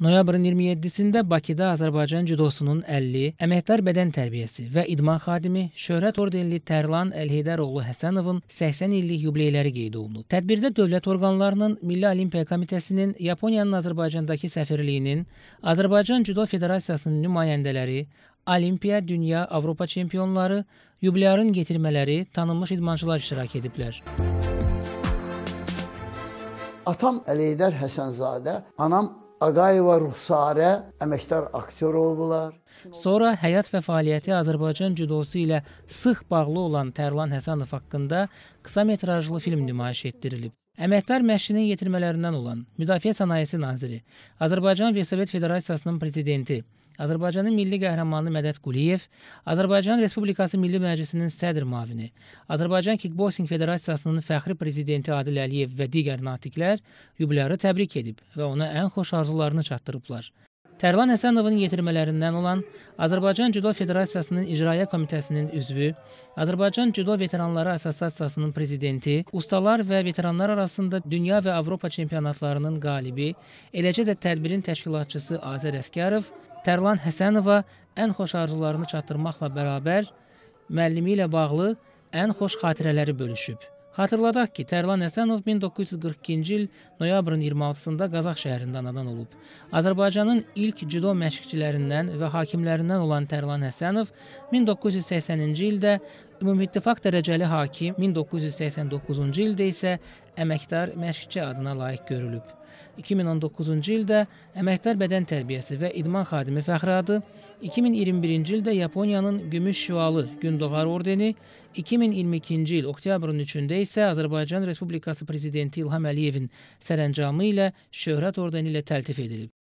Noyabrın 27-də Bakıda Azərbaycan cüdosunun 50 əməkdar bədən tərbiyəsi və idman xadimi Şöhrət ordenli Tərlan Əlheydəroğlu Həsənovun 80 illik yubileyləri qeyd olunub. Tədbirdə dövlət orqanlarının, Milli Olimpiya Komitəsinin, Yaponiyanın Azərbaycandakı səfirliyinin, Azərbaycan Cüdo Federasiyasının nümayəndələri, Olimpiya, Dünya, Avropa çempionları, yubileyarın yetirmələri, tanınmış idmançılar iştirak ediblər. Atam Əlheydər Həsənzadə, anam Ağayeva Ruhsarə əməkdar aktyor oldular. Sonra həyat və fəaliyyəti Azərbaycan cüdosu ilə sıx bağlı olan Tərlan Həsənov haqqında qısa metrajlı film nümayiş etdirilib. Əməkdar məşqinin yetirmələrindən olan Müdafiə Sənayesi Naziri, Azərbaycan Vesovet Federasiyasının prezidenti, Azərbaycanın milli qəhrəmanı Mədəd Quliyev, Azərbaycan Respublikası Milli Məclisinin sədr müavini, Azərbaycan Kickboxing Federasiyasının fəxri prezidenti Adil Əliyev və digər natiqlər yubilyarı təbrik edib və ona ən xoş arzularını çatdırıblar. Tərlan Həsənovun yetirmələrindən olan Azərbaycan Cüdo Federasiyasının İcraiyyə Komitəsinin üzvü, Azərbaycan Cüdo Veteranları Assosiasiyasının prezidenti, ustalar və veteranlar arasında dünya və Avropa çempionatlarının qalibi, eləcə də tədbirin təşkilatçısı Azər Əskərov, Tərlan Həsənova ən xoş arzularını çatdırmaqla bərabər müəllimi ilə bağlı ən xoş xatirələri bölüşüb. Xatırladaq ki, Tərlan Həsənov 1942-ci il noyabrın 26-sında Qazax şəhərində anadan olub. Azərbaycanın ilk cüdo məşqçilərindən və hakimlərindən olan Tərlan Həsənov 1980-ci ildə Ümumittifaq dərəcəli hakim, 1989-cu ildə isə əməkdar məşqçi adına layiq görülüb. 2019-cu ildə əməkdar bədən tərbiyəsi və idman xadimi fəxri adı 2021-ci ildə Yaponiyanın Gümüş Şüalı Gündoğar ordeni, 2022-ci il oktyabrın 3-də isə Azərbaycan Respublikası prezidenti İlham Əliyevin sərəncamı ilə Şöhrət ordeni ilə təltif edilib.